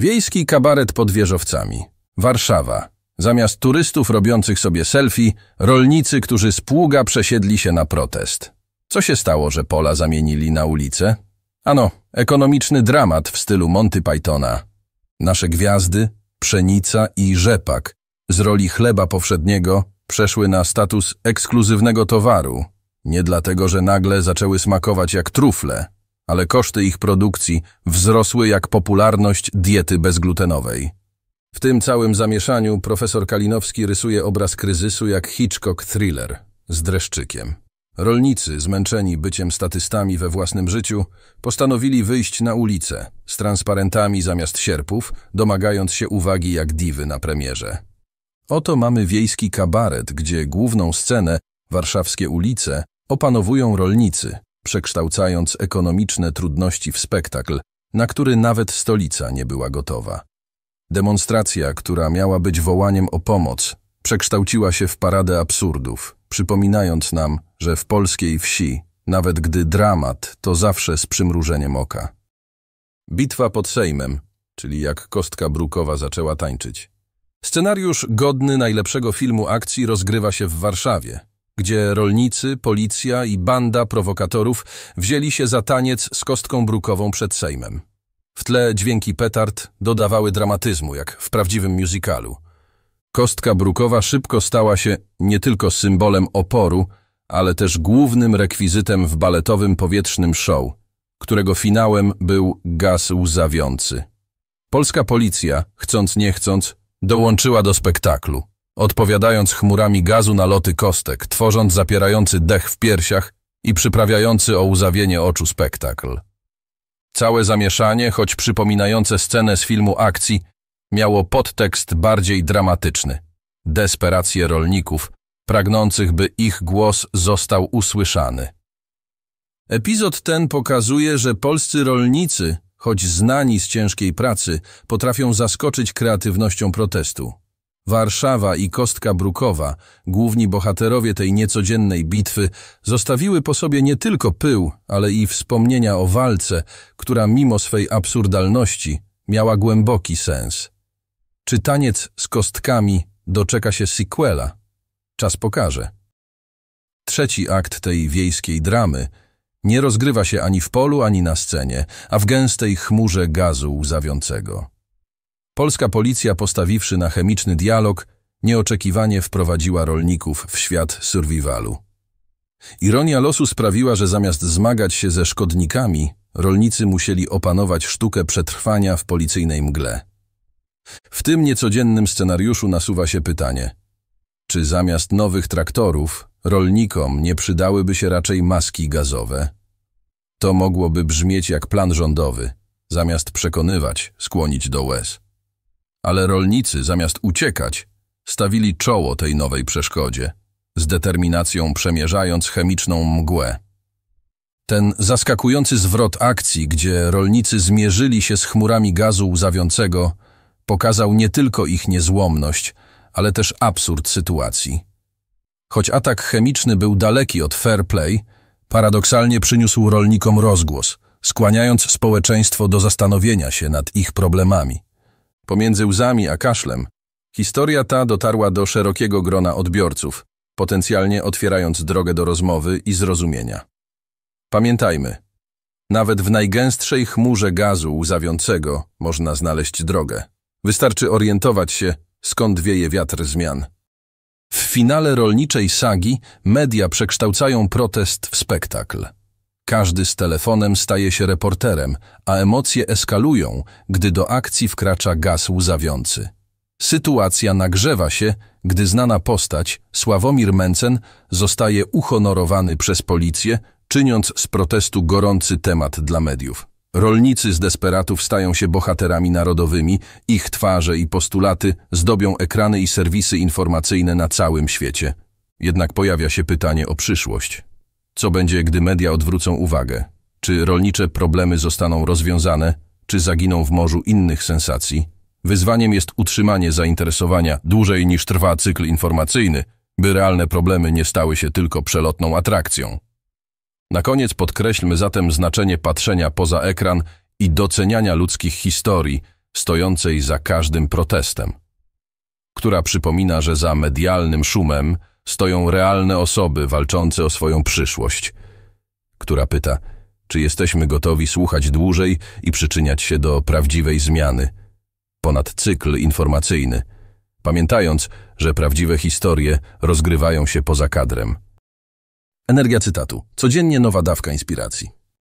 Wiejski kabaret pod wieżowcami. Warszawa. Zamiast turystów robiących sobie selfie, rolnicy, którzy z pługa przesiedli się na protest. Co się stało, że pola zamienili na ulicę? Ano, ekonomiczny dramat w stylu Monty Pythona. Nasze gwiazdy, pszenica i rzepak z roli chleba powszedniego przeszły na status ekskluzywnego towaru. Nie dlatego, że nagle zaczęły smakować jak trufle, ale koszty ich produkcji wzrosły jak popularność diety bezglutenowej. W tym całym zamieszaniu profesor Kalinowski rysuje obraz kryzysu jak Hitchcock thriller z dreszczykiem. Rolnicy, zmęczeni byciem statystami we własnym życiu, postanowili wyjść na ulicę z transparentami zamiast sierpów, domagając się uwagi jak diwy na premierze. Oto mamy wiejski kabaret, gdzie główną scenę, warszawskie ulice, opanowują rolnicy, przekształcając ekonomiczne trudności w spektakl, na który nawet stolica nie była gotowa. Demonstracja, która miała być wołaniem o pomoc, przekształciła się w paradę absurdów, przypominając nam, że w polskiej wsi, nawet gdy dramat, to zawsze z przymrużeniem oka. Bitwa pod Sejmem, czyli jak kostka brukowa zaczęła tańczyć. Scenariusz godny najlepszego filmu akcji rozgrywa się w Warszawie, gdzie rolnicy, policja i banda prowokatorów wzięli się za taniec z kostką brukową przed Sejmem. W tle dźwięki petard dodawały dramatyzmu, jak w prawdziwym musicalu. Kostka brukowa szybko stała się nie tylko symbolem oporu, ale też głównym rekwizytem w baletowym powietrznym show, którego finałem był gaz łzawiący. Polska policja, chcąc nie chcąc, dołączyła do spektaklu odpowiadając chmurami gazu na loty kostek, tworząc zapierający dech w piersiach i przyprawiający o uzawienie oczu spektakl. Całe zamieszanie, choć przypominające scenę z filmu akcji, miało podtekst bardziej dramatyczny. Desperację rolników, pragnących, by ich głos został usłyszany. Epizod ten pokazuje, że polscy rolnicy, choć znani z ciężkiej pracy, potrafią zaskoczyć kreatywnością protestu. Warszawa i Kostka Brukowa, główni bohaterowie tej niecodziennej bitwy, zostawiły po sobie nie tylko pył, ale i wspomnienia o walce, która mimo swej absurdalności miała głęboki sens. Czy taniec z kostkami doczeka się sequela? Czas pokaże. Trzeci akt tej wiejskiej dramy nie rozgrywa się ani w polu, ani na scenie, a w gęstej chmurze gazu łzawiącego. Polska policja, postawiwszy na chemiczny dialog, nieoczekiwanie wprowadziła rolników w świat survivalu. Ironia losu sprawiła, że zamiast zmagać się ze szkodnikami, rolnicy musieli opanować sztukę przetrwania w policyjnej mgle. W tym niecodziennym scenariuszu nasuwa się pytanie, czy zamiast nowych traktorów rolnikom nie przydałyby się raczej maski gazowe? To mogłoby brzmieć jak plan rządowy, zamiast przekonywać, skłonić do łez. Ale rolnicy, zamiast uciekać, stawili czoło tej nowej przeszkodzie, z determinacją przemierzając chemiczną mgłę. Ten zaskakujący zwrot akcji, gdzie rolnicy zmierzyli się z chmurami gazu łzawiącego, pokazał nie tylko ich niezłomność, ale też absurd sytuacji. Choć atak chemiczny był daleki od fair play, paradoksalnie przyniósł rolnikom rozgłos, skłaniając społeczeństwo do zastanowienia się nad ich problemami. Pomiędzy łzami a kaszlem historia ta dotarła do szerokiego grona odbiorców, potencjalnie otwierając drogę do rozmowy i zrozumienia. Pamiętajmy, nawet w najgęstszej chmurze gazu łzawiącego można znaleźć drogę. Wystarczy orientować się, skąd wieje wiatr zmian. W finale rolniczej sagi media przekształcają protest w spektakl. Każdy z telefonem staje się reporterem, a emocje eskalują, gdy do akcji wkracza gaz łzawiący. Sytuacja nagrzewa się, gdy znana postać, Sławomir Mencen, zostaje uhonorowany przez policję, czyniąc z protestu gorący temat dla mediów. Rolnicy z desperatów stają się bohaterami narodowymi, ich twarze i postulaty zdobią ekrany i serwisy informacyjne na całym świecie. Jednak pojawia się pytanie o przyszłość. Co będzie, gdy media odwrócą uwagę? Czy rolnicze problemy zostaną rozwiązane, czy zaginą w morzu innych sensacji? Wyzwaniem jest utrzymanie zainteresowania dłużej niż trwa cykl informacyjny, by realne problemy nie stały się tylko przelotną atrakcją. Na koniec podkreślmy zatem znaczenie patrzenia poza ekran i doceniania ludzkich historii stojącej za każdym protestem, która przypomina, że za medialnym szumem stoją realne osoby walczące o swoją przyszłość, która pyta, czy jesteśmy gotowi słuchać dłużej i przyczyniać się do prawdziwej zmiany, ponad cykl informacyjny, pamiętając, że prawdziwe historie rozgrywają się poza kadrem. Energia cytatu. Codziennie nowa dawka inspiracji.